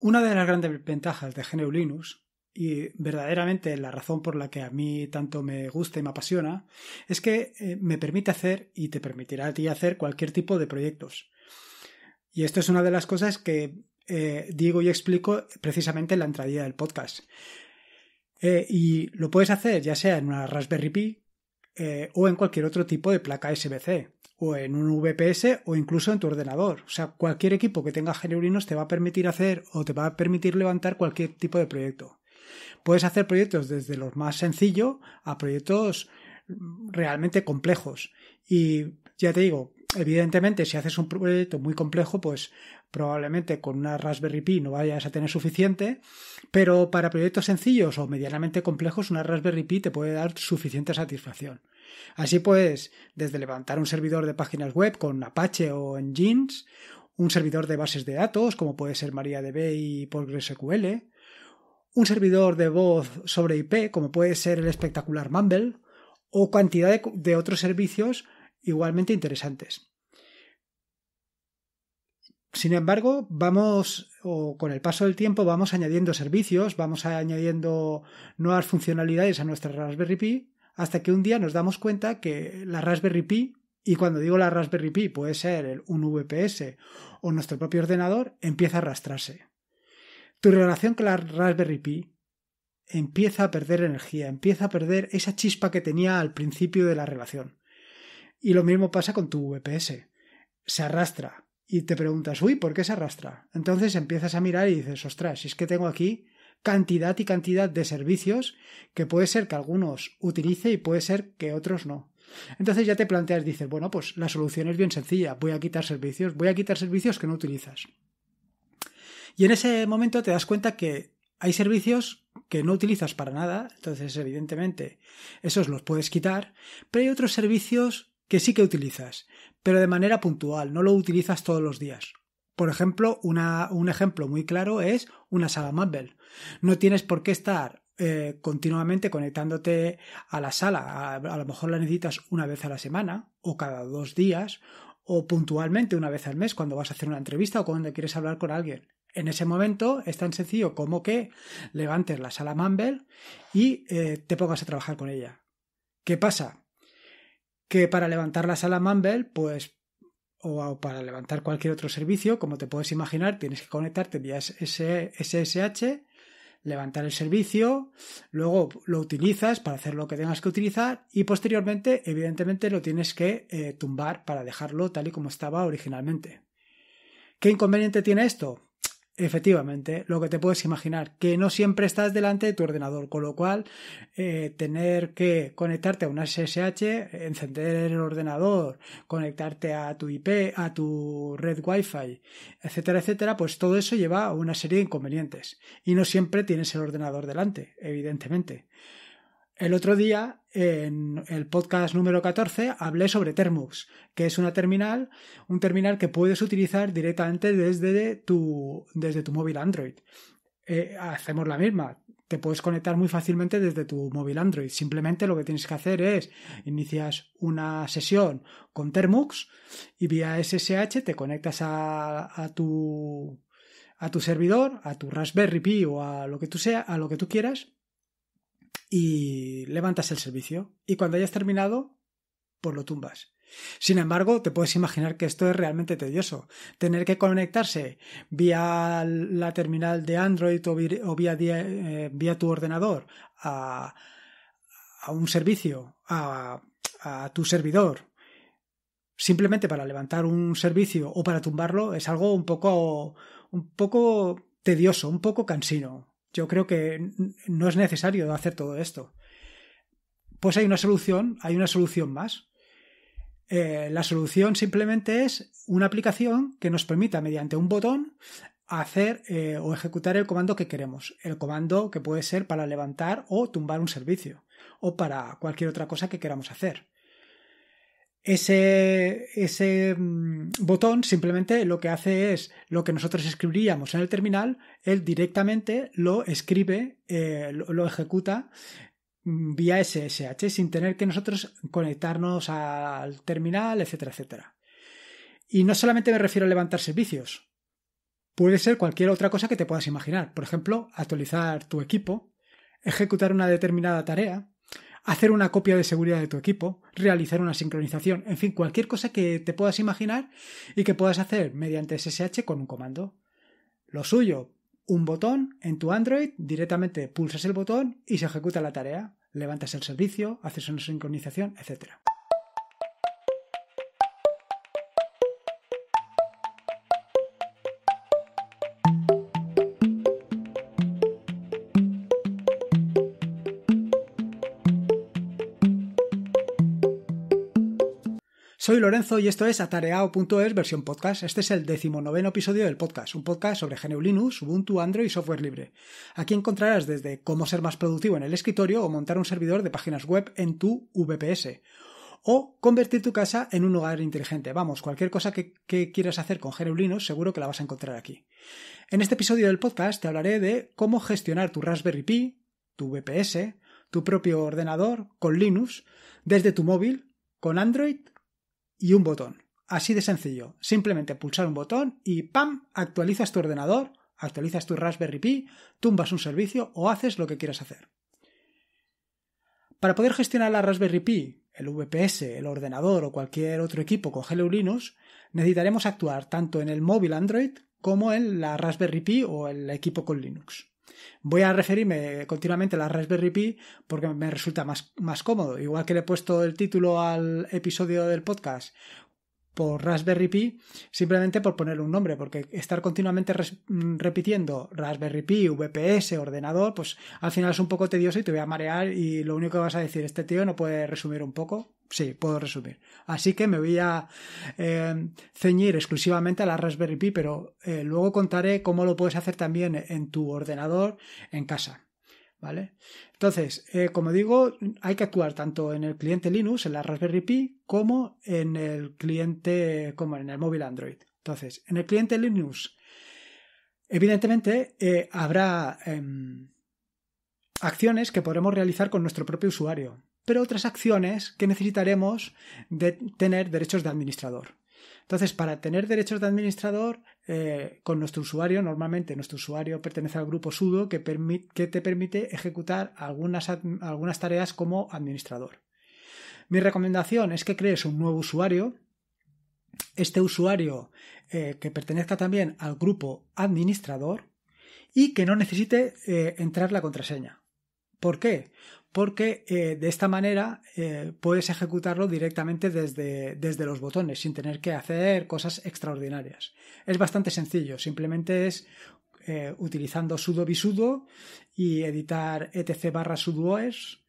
Una de las grandes ventajas de GNU Linux, y verdaderamente la razón por la que a mí tanto me gusta y me apasiona, es que eh, me permite hacer y te permitirá a ti hacer cualquier tipo de proyectos. Y esto es una de las cosas que eh, digo y explico precisamente en la entrada del podcast. Eh, y lo puedes hacer ya sea en una Raspberry Pi o en cualquier otro tipo de placa SBC o en un VPS o incluso en tu ordenador. O sea, cualquier equipo que tenga GNU te va a permitir hacer o te va a permitir levantar cualquier tipo de proyecto. Puedes hacer proyectos desde los más sencillos a proyectos realmente complejos. Y ya te digo, evidentemente, si haces un proyecto muy complejo, pues probablemente con una Raspberry Pi no vayas a tener suficiente, pero para proyectos sencillos o medianamente complejos, una Raspberry Pi te puede dar suficiente satisfacción. Así pues, desde levantar un servidor de páginas web con Apache o Nginx, un servidor de bases de datos, como puede ser MariaDB y PostgreSQL, un servidor de voz sobre IP, como puede ser el espectacular Mumble, o cantidad de otros servicios igualmente interesantes. Sin embargo, vamos, o con el paso del tiempo, vamos añadiendo servicios, vamos añadiendo nuevas funcionalidades a nuestra Raspberry Pi, hasta que un día nos damos cuenta que la Raspberry Pi, y cuando digo la Raspberry Pi puede ser un VPS o nuestro propio ordenador, empieza a arrastrarse. Tu relación con la Raspberry Pi empieza a perder energía, empieza a perder esa chispa que tenía al principio de la relación. Y lo mismo pasa con tu VPS. Se arrastra y te preguntas, uy, ¿por qué se arrastra? Entonces empiezas a mirar y dices, ostras, si es que tengo aquí cantidad y cantidad de servicios que puede ser que algunos utilice y puede ser que otros no. Entonces ya te planteas, dices, bueno, pues la solución es bien sencilla, voy a quitar servicios, voy a quitar servicios que no utilizas. Y en ese momento te das cuenta que hay servicios que no utilizas para nada, entonces evidentemente esos los puedes quitar, pero hay otros servicios que sí que utilizas, pero de manera puntual, no lo utilizas todos los días. Por ejemplo, un ejemplo muy claro es una sala Mumble. No tienes por qué estar eh, continuamente conectándote a la sala. A, lo mejor la necesitas una vez a la semana o cada dos días o puntualmente una vez al mes cuando vas a hacer una entrevista o cuando quieres hablar con alguien. En ese momento es tan sencillo como que levantes la sala Mumble y eh, te pongas a trabajar con ella. ¿Qué pasa? que para levantar la sala Mumble, pues o para levantar cualquier otro servicio, como te puedes imaginar, tienes que conectarte vía SSH, levantar el servicio, luego lo utilizas para hacer lo que tengas que utilizar y posteriormente, evidentemente, lo tienes que eh, tumbar para dejarlo tal y como estaba originalmente. ¿Qué inconveniente tiene esto? efectivamente lo que te puedes imaginar, que no siempre estás delante de tu ordenador, con lo cual eh, tener que conectarte a un SSH, encender el ordenador, conectarte a tu IP, a tu red Wi-Fi, etcétera, etcétera, pues todo eso lleva a una serie de inconvenientes y no siempre tienes el ordenador delante, evidentemente. El otro día, en el podcast número 14, hablé sobre Termux, que es una terminal, un terminal que puedes utilizar directamente desde tu, desde tu móvil Android. Eh, hacemos la misma. Te puedes conectar muy fácilmente desde tu móvil Android. Simplemente lo que tienes que hacer es inicias una sesión con Termux y vía SSH te conectas a, a tu a tu servidor, a tu Raspberry Pi o a lo que tú sea, a lo que tú quieras y levantas el servicio. Y cuando hayas terminado, pues lo tumbas. Sin embargo, te puedes imaginar que esto es realmente tedioso. Tener que conectarse vía la terminal de Android o eh, vía, tu ordenador a, a un servicio, a, a tu servidor, simplemente para levantar un servicio o para tumbarlo, es algo un poco, un poco tedioso, un poco cansino yo creo que no es necesario hacer todo esto. Pues hay una solución, hay una solución más. Eh, la solución simplemente es una aplicación que nos permita, mediante un botón, hacer eh, o ejecutar el comando que queremos. El comando que puede ser para levantar o tumbar un servicio o para cualquier otra cosa que queramos hacer ese, mm, botón simplemente lo que hace es lo que nosotros escribiríamos en el terminal, él directamente lo escribe, eh, lo, lo, ejecuta mm, vía SSH sin tener que nosotros conectarnos al terminal, etcétera, etcétera. Y no solamente me refiero a levantar servicios, puede ser cualquier otra cosa que te puedas imaginar. Por ejemplo, actualizar tu equipo, ejecutar una determinada tarea, hacer una copia de seguridad de tu equipo, realizar una sincronización, en fin, cualquier cosa que te puedas imaginar y que puedas hacer mediante SSH con un comando. Lo suyo, un botón en tu Android, directamente pulsas el botón y se ejecuta la tarea, levantas el servicio, haces una sincronización, etcétera. Soy Lorenzo y esto es atareao.es versión podcast. Este es el decimonoveno episodio del podcast, un podcast sobre GNU Linux, Ubuntu, Android y software libre. Aquí encontrarás desde cómo ser más productivo en el escritorio o montar un servidor de páginas web en tu VPS. O convertir tu casa en un hogar inteligente. Vamos, cualquier cosa que, quieras hacer con GNU Linux seguro que la vas a encontrar aquí. En este episodio del podcast te hablaré de cómo gestionar tu Raspberry Pi, tu VPS, tu propio ordenador con Linux, desde tu móvil, con Android y un botón. Así de sencillo. Simplemente pulsar un botón y ¡pam! actualizas tu ordenador, actualizas tu Raspberry Pi, tumbas un servicio o haces lo que quieras hacer. Para poder gestionar la Raspberry Pi, el VPS, el ordenador o cualquier otro equipo con Hello Linux, necesitaremos actuar tanto en el móvil Android como en la Raspberry Pi o el equipo con Linux. Voy a referirme continuamente a la Raspberry Pi porque me resulta más, más cómodo. Igual que le he puesto el título al episodio del podcast por Raspberry Pi, simplemente por ponerle un nombre, porque estar continuamente mm, repitiendo Raspberry Pi, VPS, ordenador, pues al final es un poco tedioso y te voy a marear y lo único que vas a decir, este tío no puede resumir un poco. Sí, puedo resumir. Así que me voy a eh, ceñir exclusivamente a la Raspberry Pi, pero eh, luego contaré cómo lo puedes hacer también en tu ordenador en casa. ¿Vale? Entonces, eh, como digo, hay que actuar tanto en el cliente Linux, en la Raspberry Pi, como en el cliente, como en el móvil Android. Entonces, en el cliente Linux, evidentemente, habrá em, acciones que podremos realizar con nuestro propio usuario pero otras acciones que necesitaremos de tener derechos de administrador. Entonces, para tener derechos de administrador eh, con nuestro usuario, normalmente nuestro usuario pertenece al grupo sudo que, te permite ejecutar algunas, tareas como administrador. Mi recomendación es que crees un nuevo usuario. Este usuario eh, que pertenezca también al grupo administrador y que no necesite eh, entrar la contraseña. ¿Por qué? porque eh, de esta manera eh, puedes ejecutarlo directamente desde, los botones sin tener que hacer cosas extraordinarias. Es bastante sencillo, simplemente es eh, utilizando sudo bisudo y editar etc barra sudoers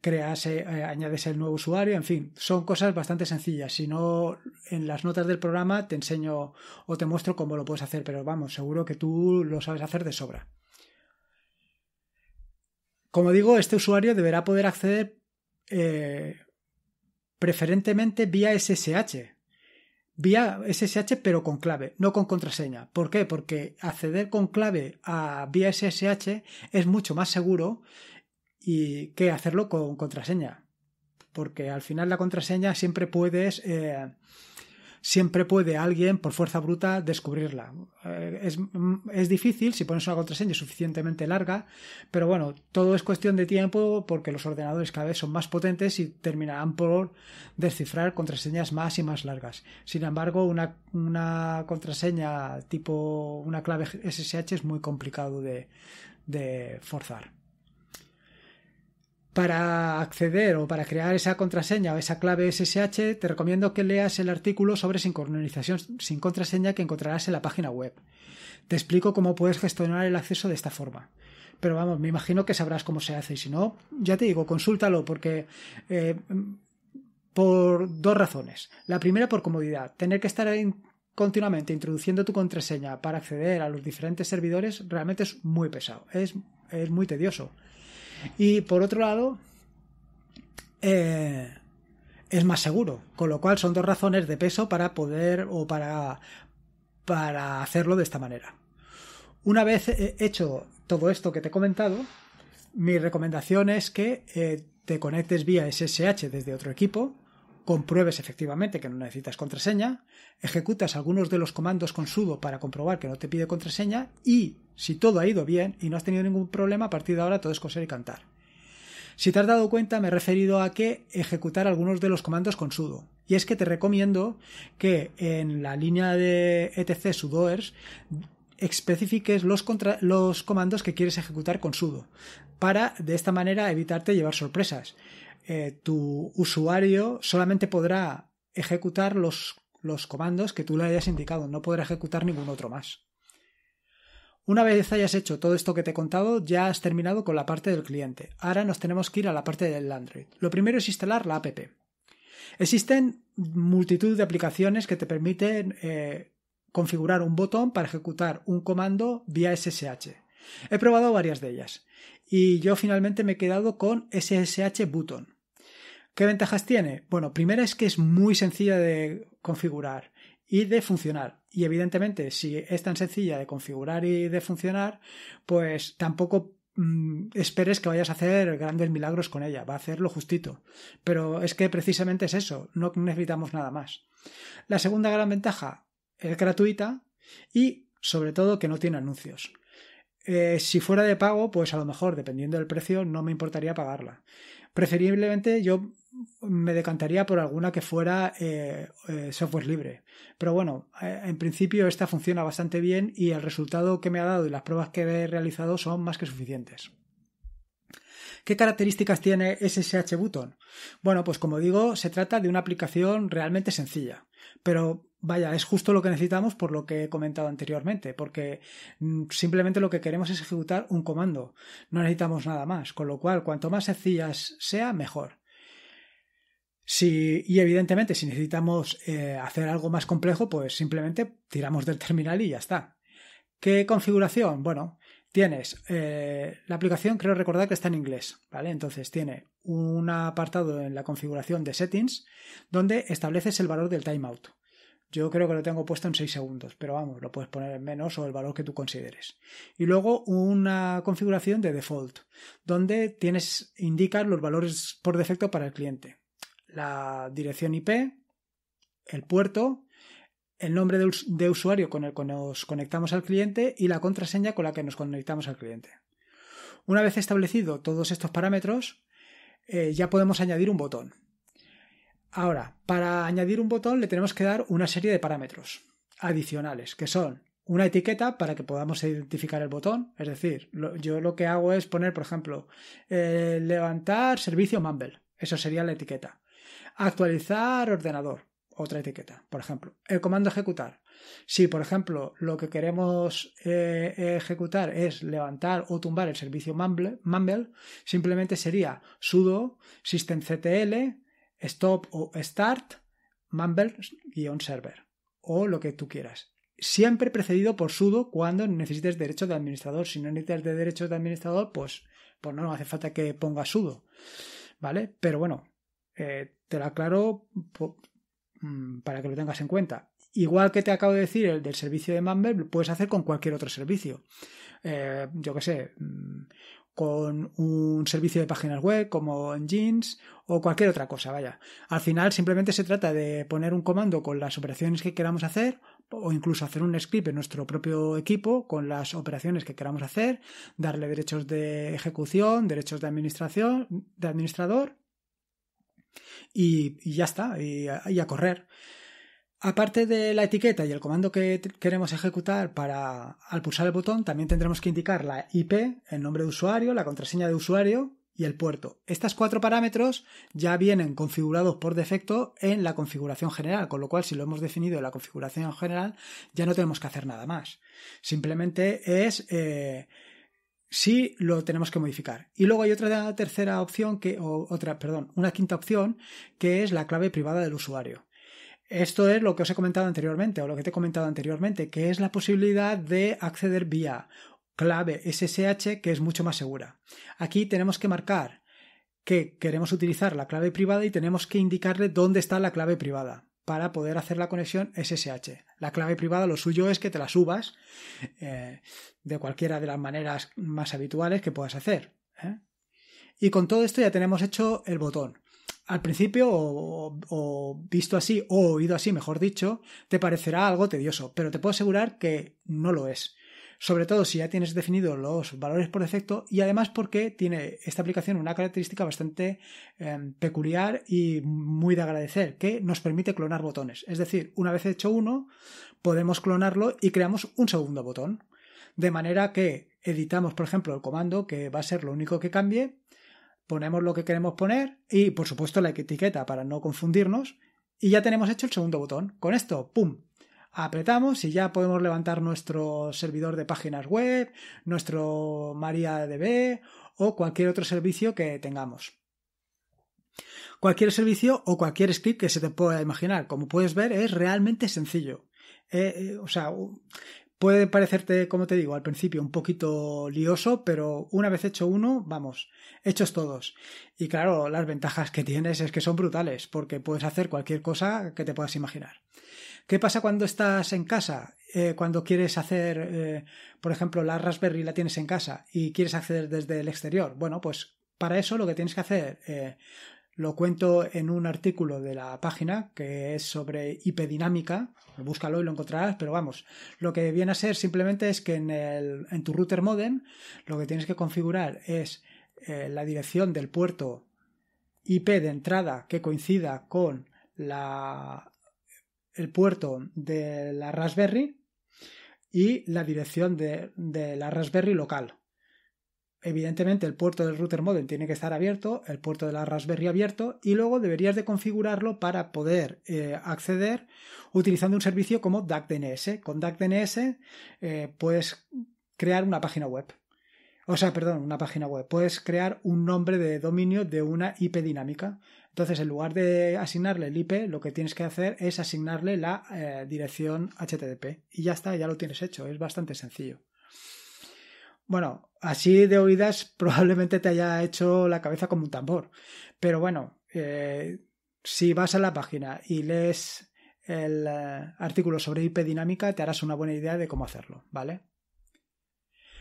creas, añades el nuevo usuario, en fin, son cosas bastante sencillas. Si no, en las notas del programa te enseño o te muestro cómo lo puedes hacer, pero vamos, seguro que tú lo sabes hacer de sobra. Como digo, este usuario deberá poder acceder eh, preferentemente vía SSH. Vía SSH pero con clave, no con contraseña. ¿Por qué? Porque acceder con clave a vía SSH es mucho más seguro y que hacerlo con contraseña. Porque al final la contraseña siempre puedes eh, siempre puede alguien, por fuerza bruta, descubrirla. Eh, mm, es, difícil si pones una contraseña suficientemente larga, pero bueno, todo es cuestión de tiempo porque los ordenadores cada vez son más potentes y terminarán por descifrar contraseñas más y más largas. Sin embargo, una, contraseña tipo una clave SSH es muy complicado de forzar. Para acceder o para crear esa contraseña o esa clave SSH, te recomiendo que leas el artículo sobre sincronización sin contraseña que encontrarás en la página web. Te explico cómo puedes gestionar el acceso de esta forma. Pero vamos, me imagino que sabrás cómo se hace y si no, ya te digo, consúltalo porque... Eh, por dos razones. La primera por comodidad. Tener que estar continuamente introduciendo tu contraseña para acceder a los diferentes servidores realmente es muy pesado, es muy tedioso. Y por otro lado, eh, es más seguro, con lo cual son dos razones de peso para poder o para, hacerlo de esta manera. Una vez hecho todo esto que te he comentado, mi recomendación es que eh, te conectes vía SSH desde otro equipo compruebes efectivamente que no necesitas contraseña, ejecutas algunos de los comandos con sudo para comprobar que no te pide contraseña y, si todo ha ido bien y no has tenido ningún problema, a partir de ahora todo es coser y cantar. Si te has dado cuenta, me he referido a que ejecutar algunos de los comandos con sudo. Y es que te recomiendo que en la línea de etc sudoers especifiques los, los comandos que quieres ejecutar con sudo, para de esta manera evitarte llevar sorpresas. Eh, tu usuario solamente podrá ejecutar los, comandos que tú le hayas indicado, no podrá ejecutar ningún otro más. Una vez hayas hecho todo esto que te he contado, ya has terminado con la parte del cliente. Ahora nos tenemos que ir a la parte del Android. Lo primero es instalar la app. Existen multitud de aplicaciones que te permiten eh, configurar un botón para ejecutar un comando vía SSH. He probado varias de ellas y yo finalmente me he quedado con SSH Button. ¿Qué ventajas tiene? Bueno, primera es que es muy sencilla de configurar y de funcionar. Y evidentemente, si es tan sencilla de configurar y de funcionar, pues tampoco mm, esperes que vayas a hacer grandes milagros con ella, va a hacerlo justito. Pero es que precisamente es eso, no necesitamos nada más. La segunda gran ventaja es gratuita y sobre todo que no tiene anuncios. Eh, si fuera de pago, pues a lo mejor, dependiendo del precio, no me importaría pagarla. Preferiblemente yo me decantaría por alguna que fuera eh, eh, software libre. Pero bueno, en principio esta funciona bastante bien y el resultado que me ha dado y las pruebas que he realizado son más que suficientes. ¿Qué características tiene SSH Button? Bueno, pues como digo, se trata de una aplicación realmente sencilla, pero vaya, es justo lo que necesitamos por lo que he comentado anteriormente, porque mm, simplemente lo que queremos es ejecutar un comando, no necesitamos nada más, con lo cual cuanto más sencillas sea, mejor. Si, y evidentemente, si necesitamos eh, hacer algo más complejo, pues simplemente tiramos del terminal y ya está. ¿Qué configuración? Bueno, tienes eh, la aplicación, creo recordar que está en inglés, ¿vale? Entonces tiene un apartado en la configuración de settings donde estableces el valor del timeout. Yo creo que lo tengo puesto en 6 segundos, pero vamos, lo puedes poner en menos o el valor que tú consideres. Y luego una configuración de default, donde tienes, indicar los valores por defecto para el cliente. La dirección IP, el puerto, el nombre de, usuario con el que nos conectamos al cliente y la contraseña con la que nos conectamos al cliente. Una vez establecido todos estos parámetros, eh, ya podemos añadir un botón. Ahora, para añadir un botón le tenemos que dar una serie de parámetros adicionales, que son una etiqueta para que podamos identificar el botón. Es decir, yo lo que hago es poner, por ejemplo, eh, levantar servicio Mumble. Eso sería la etiqueta. Actualizar ordenador. Otra etiqueta, por ejemplo. El comando ejecutar. Si, por ejemplo, lo que queremos eh, ejecutar es levantar o tumbar el servicio Mumble simplemente sería sudo systemctl stop o start mumble-server o lo que tú quieras. Siempre precedido por sudo cuando necesites derecho de administrador. Si no necesitas de derechos de administrador, pues, pues no, no hace falta que pongas sudo. ¿Vale? Pero bueno, eh, te lo aclaro mm, para que lo tengas en cuenta. Igual que te acabo de decir, el del servicio de Mumble, lo puedes hacer con cualquier otro servicio. Eh, yo qué sé, mm, con un servicio de páginas web como jeans o cualquier otra cosa, vaya. Al final simplemente se trata de poner un comando con las operaciones que queramos hacer o incluso hacer un script en nuestro propio equipo con las operaciones que queramos hacer, darle derechos de ejecución, derechos de administración, de administrador y, ya está, y, y a correr. Aparte de la etiqueta y el comando que queremos ejecutar para al pulsar el botón, también tendremos que indicar la IP, el nombre de usuario, la contraseña de usuario y el puerto. Estos cuatro parámetros ya vienen configurados por defecto en la configuración general, con lo cual si lo hemos definido en la configuración general ya no tenemos que hacer nada más. Simplemente es eh, si lo tenemos que modificar. Y luego hay otra tercera opción que, o otra, perdón, una quinta opción que es la clave privada del usuario. Esto es lo que os he comentado anteriormente, o lo que te he comentado anteriormente, que es la posibilidad de acceder vía clave SSH, que es mucho más segura. Aquí tenemos que marcar que queremos utilizar la clave privada y tenemos que indicarle dónde está la clave privada para poder hacer la conexión SSH. La clave privada lo suyo es que te la subas eh, de cualquiera de las maneras más habituales que puedas hacer. ¿eh? Y con todo esto ya tenemos hecho el botón al principio, o, visto así, o oído así, mejor dicho, te parecerá algo tedioso, pero te puedo asegurar que no lo es. Sobre todo si ya tienes definidos los valores por defecto y además porque tiene esta aplicación una característica bastante em, peculiar y muy de agradecer, que nos permite clonar botones. Es decir, una vez hecho uno, podemos clonarlo y creamos un segundo botón. De manera que editamos, por ejemplo, el comando, que va a ser lo único que cambie, ponemos lo que queremos poner y, por supuesto, la etiqueta para no confundirnos. Y ya tenemos hecho el segundo botón. Con esto, ¡pum! Apretamos y ya podemos levantar nuestro servidor de páginas web, nuestro MariaDB o cualquier otro servicio que tengamos. Cualquier servicio o cualquier script que se te pueda imaginar. Como puedes ver, es realmente sencillo. Eh, eh, o sea, Puede parecerte, como te digo, al principio un poquito lioso, pero una vez hecho uno, vamos, hechos todos. Y claro, las ventajas que tienes es que son brutales, porque puedes hacer cualquier cosa que te puedas imaginar. ¿Qué pasa cuando estás en casa? Eh, cuando quieres hacer, eh, por ejemplo, la Raspberry la tienes en casa y quieres acceder desde el exterior. Bueno, pues para eso lo que tienes que hacer, eh, lo cuento en un artículo de la página que es sobre IP dinámica. Búscalo y lo encontrarás, pero vamos. Lo que viene a ser simplemente es que en, tu router modem lo que tienes que configurar es eh, la dirección del puerto IP de entrada que coincida con la, el puerto de la Raspberry y la dirección de la Raspberry local evidentemente el puerto del router modem tiene que estar abierto, el puerto de la Raspberry abierto y luego deberías de configurarlo para poder eh, acceder utilizando un servicio como DNS. Con DACDNS DNS eh, puedes crear una página web. O sea, perdón, una página web. Puedes crear un nombre de dominio de una IP dinámica. Entonces, en lugar de asignarle el IP, lo que tienes que hacer es asignarle la eh, dirección HTTP. Y ya está, ya lo tienes hecho. Es bastante sencillo. Bueno, así de oídas probablemente te haya hecho la cabeza como un tambor. Pero bueno, eh, si vas a la página y lees el eh, artículo sobre IP dinámica, te harás una buena idea de cómo hacerlo, ¿vale?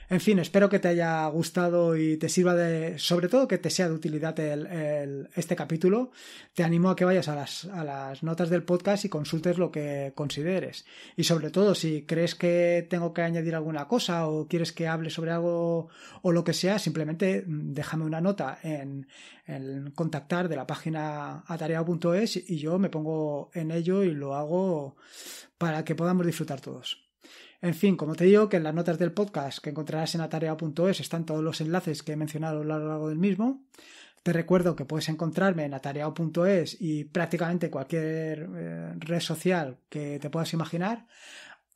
En fin, espero que te haya gustado y te sirva de, sobre todo que te sea de utilidad este capítulo. Te animo a que vayas a las, a las notas del podcast y consultes lo que consideres. Y sobre todo, si crees que tengo que añadir alguna cosa o quieres que hable sobre algo o lo que sea, simplemente mm, déjame una nota en, en contactar de la página atareado.es y yo me pongo en ello y lo hago para que podamos disfrutar todos. En fin, como te digo, que en las notas del podcast que encontrarás en atareado.es están todos los enlaces que he mencionado a lo largo del mismo. Te recuerdo que puedes encontrarme en atareado.es y prácticamente cualquier eh, red social que te puedas imaginar.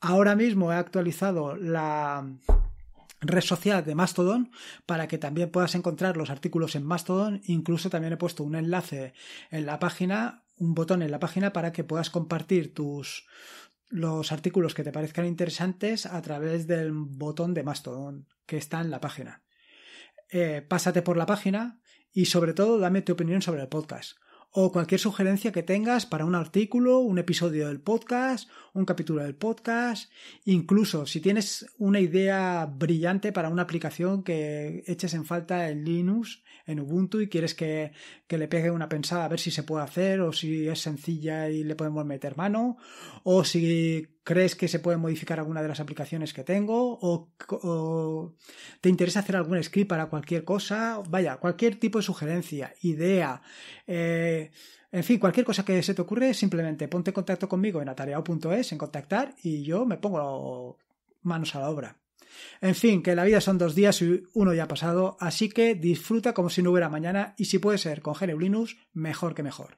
Ahora mismo he actualizado la red social de Mastodon para que también puedas encontrar los artículos en Mastodon. Incluso también he puesto un enlace en la página, un botón en la página para que puedas compartir tus, los artículos que te parezcan interesantes a través del botón de Mastodon que está en la página. Eh, pásate por la página y sobre todo dame tu opinión sobre el podcast o cualquier sugerencia que tengas para un artículo, un episodio del podcast, un capítulo del podcast, incluso si tienes una idea brillante para una aplicación que eches en falta en Linux, en Ubuntu y quieres que, le pegue una pensada a ver si se puede hacer o si es sencilla y le podemos meter mano, o si ¿Crees que se puede modificar alguna de las aplicaciones que tengo? ¿O, te interesa hacer algún script para cualquier cosa? Vaya, cualquier tipo de sugerencia, idea, eh, en fin, cualquier cosa que se te ocurre, simplemente ponte en contacto conmigo en atareado.es, en contactar, y yo me pongo manos a la obra. En fin, que la vida son dos días y uno ya ha pasado, así que disfruta como si no hubiera mañana y si puede ser con GNU Linux, mejor que mejor.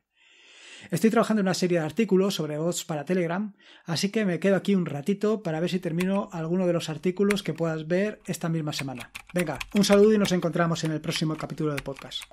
Estoy trabajando en una serie de artículos sobre bots para Telegram, así que me quedo aquí un ratito para ver si termino alguno de los artículos que puedas ver esta misma semana. Venga, un saludo y nos encontramos en el próximo capítulo del podcast.